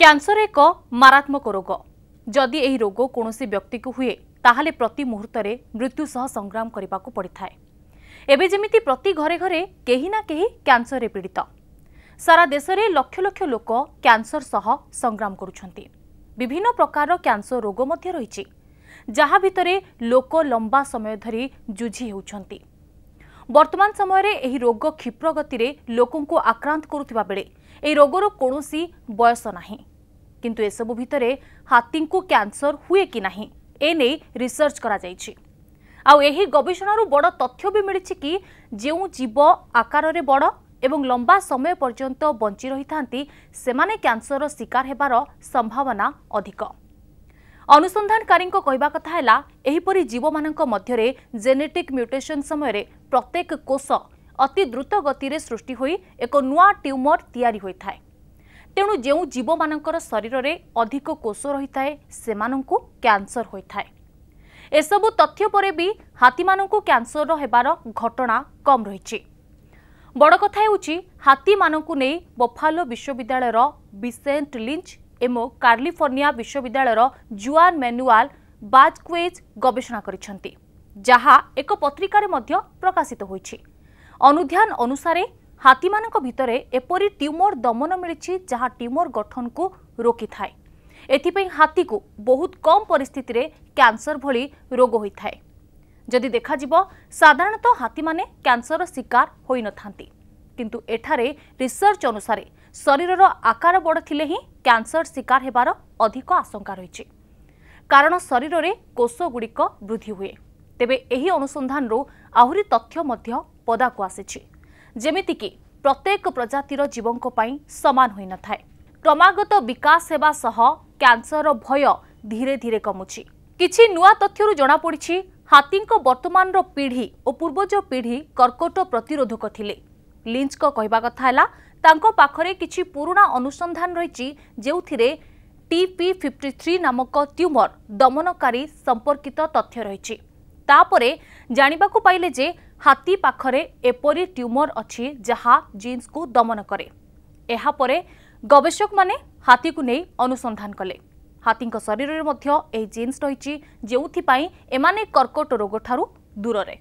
cancer ଏକ ମାରାତ୍ମକ ରୋଗ ଯଦି ଏହି ରୋଗ କୌଣସି ବ୍ୟକ୍ତିକୁ ହୁଏ ତାହେଲେ ପ୍ରତି ମୁହୂର୍ତ୍ତରେ ମୃତ୍ୟୁ ସହ ସଂଗ୍ରାମ କରିବାକୁ ପଡ଼ିଥାଏ ଏବେ ଯେମିତି ପ୍ରତି ଘରେ ଘରେ କେହି ନା କେହି କ୍ୟାନ୍ସରରେ ପୀଡ଼ିତ ସାରା ଦେଶରେ ଲକ୍ଷ ଲକ୍ଷ ଲୋକ କ୍ୟାନ୍ସର ସହ ସଂଗ୍ରାମ କରୁଛନ୍ତି ବିଭିନ୍ନ ପ୍ରକାରର କ୍ୟାନ୍ସର ରୋଗ ମଧ୍ୟ ରହିଛି ଯାହା ଭିତରେ ଲୋକ ଲମ୍ବା ସମୟ ଧରି ଯୁଝି ହେଉଛନ୍ତି ବର୍ତ୍ତମାନ ସମୟରେ ଏହି ରୋଗ କ୍ଷିପ୍ରଗତିରେ ଲୋକଙ୍କୁ ଆକ୍ରାନ୍ତ କରୁଥିବା ବେଳେ ଏହି ରୋଗର କୌଣସି ବୟସ ନାହିଁ କିନ୍ତୁ ଏସବୁ ଭିତରେ ହାତୀଙ୍କୁ କ୍ୟାନ୍ସର ହୁଏ କି ନାହିଁ ଏ ନେଇ ରିସର୍ଚ୍ଚ କରାଯାଇଛି ଆଉ ଏହି ଗବେଷଣାରୁ ବଡ଼ ତଥ୍ୟ ବି ମିଳିଛି କି ଯେଉଁ ଜୀବ ଆକାରରେ ବଡ଼ ଏବଂ ଲମ୍ବା ସମୟ ପର୍ଯ୍ୟନ୍ତ ବଞ୍ଚି ରହିଥାନ୍ତି ସେମାନେ କ୍ୟାନ୍ସରର ଶିକାର ହେବାର ସମ୍ଭାବନା ଅଧିକ ଅନୁସନ୍ଧାନକାରୀଙ୍କ କହିବା କଥା ହେଲା ଏହିପରି ଜୀବମାନଙ୍କ ମଧ୍ୟରେ ଜେନେଟିକ୍ ମ୍ୟୁଟେସନ୍ ସମୟରେ ପ୍ରତ୍ୟେକ କୋଷ ଅତି ଦ୍ରୁତ ଗତିରେ ସୃଷ୍ଟି ହୋଇ ଏକ ନୂଆ ଟ୍ୟୁମର ତିଆରି ହୋଇଥାଏ ତେଣୁ ଯେଉଁ ଜୀବମାନଙ୍କର ଶରୀରରେ ଅଧିକ କୋଷ ରହିଥାଏ ସେମାନଙ୍କୁ କ୍ୟାନ୍ସର ହୋଇଥାଏ ଏସବୁ ତଥ୍ୟ ପରେ ବି ହାତୀମାନଙ୍କୁ କ୍ୟାନ୍ସର ହେବାର ଘଟଣା କମ୍ ରହିଛି ବଡ଼ କଥା ହେଉଛି ହାତୀମାନଙ୍କୁ ନେଇ ବଫାଲୋ ବିଶ୍ୱବିଦ୍ୟାଳୟର ବିସେଣ୍ଟ ଲିଞ୍ଚ ଏବଂ କାର୍ଲିଫର୍ଣ୍ଣିଆ ବିଶ୍ୱବିଦ୍ୟାଳୟର ଜୁଆନ୍ ମେନୁଆଲ ବାଜ୍କୁଏଜ୍ ଗବେଷଣା କରିଛନ୍ତି ଯାହା ଏକ ପତ୍ରିକାରେ ମଧ୍ୟ ପ୍ରକାଶିତ ହୋଇଛି ଅନୁଧ୍ୟାନ ଅନୁସାରେ ହାତୀମାନଙ୍କ ଭିତରେ ଏପରି ଟ୍ୟୁମର ଦମନ ମିଳିଛି ଯାହା ଟ୍ୟୁମର ଗଠନକୁ ରୋକିଥାଏ ଏଥିପାଇଁ ହାତୀକୁ ବହୁତ କମ୍ ପରିସ୍ଥିତିରେ କ୍ୟାନ୍ସର ଭଳି ରୋଗ ହୋଇଥାଏ ଯଦି ଦେଖାଯିବ ସାଧାରଣତଃ ହାତୀମାନେ କ୍ୟାନ୍ସରର ଶିକାର ହୋଇନଥାନ୍ତି କିନ୍ତୁ ଏଠାରେ ରିସର୍ଚ୍ଚ ଅନୁସାରେ ଶରୀରର ଆକାର ବଡ଼ ଥିଲେ ହିଁ କ୍ୟାନ୍ସର ଶିକାର ହେବାର ଅଧିକ ଆଶଙ୍କା ରହିଛି କାରଣ ଶରୀରରେ କୋଷଗୁଡ଼ିକ ବୃଦ୍ଧି ହୁଏ ତେବେ ଏହି ଅନୁସନ୍ଧାନରୁ ଆହୁରି ତଥ୍ୟ ମଧ୍ୟ ପଦାକୁ ଆସିଛି ଯେମିତିକି ପ୍ରତ୍ୟେକ ପ୍ରଜାତିର ଜୀବଙ୍କ ପାଇଁ ସମାନ ହୋଇନଥାଏ କ୍ରମାଗତ ବିକାଶ ହେବା ସହ କ୍ୟାନ୍ସରର ଭୟ ଧୀରେ ଧୀରେ କମୁଛି କିଛି ନୂଆ ତଥ୍ୟରୁ ଜଣାପଡ଼ିଛି ହାତୀଙ୍କ ବର୍ତ୍ତମାନର ପିଢ଼ି ଓ ପୂର୍ବଜ ପିଢ଼ି କର୍କଟ ପ୍ରତିରୋଧକ ଥିଲେ ଲିଞ୍ଚଙ୍କ କହିବା କଥା ହେଲା ତାଙ୍କ ପାଖରେ କିଛି ପୁରୁଣା ଅନୁସନ୍ଧାନ ରହିଛି ଯେଉଁଥିରେ ଟିପି ଫିଫ୍ଟି ଥ୍ରୀ ନାମକ ଟ୍ୟୁମର ଦମନକାରୀ ସମ୍ପର୍କିତ ତଥ୍ୟ ରହିଛି ତାପରେ ଜାଣିବାକୁ ପାଇଲେ ଯେ ହାତୀ ପାଖରେ ଏପରି ଟ୍ୟୁମର ଅଛି ଯାହା ଜିନ୍ସକୁ ଦମନ କରେ ଏହାପରେ ଗବେଷକମାନେ ହାତୀକୁ ନେଇ ଅନୁସନ୍ଧାନ କଲେ ହାତୀଙ୍କ ଶରୀରରେ ମଧ୍ୟ ଏହି ଜିନ୍ସ ରହିଛି ଯେଉଁଥିପାଇଁ ଏମାନେ କର୍କଟ ରୋଗଠାରୁ ଦୂରରେ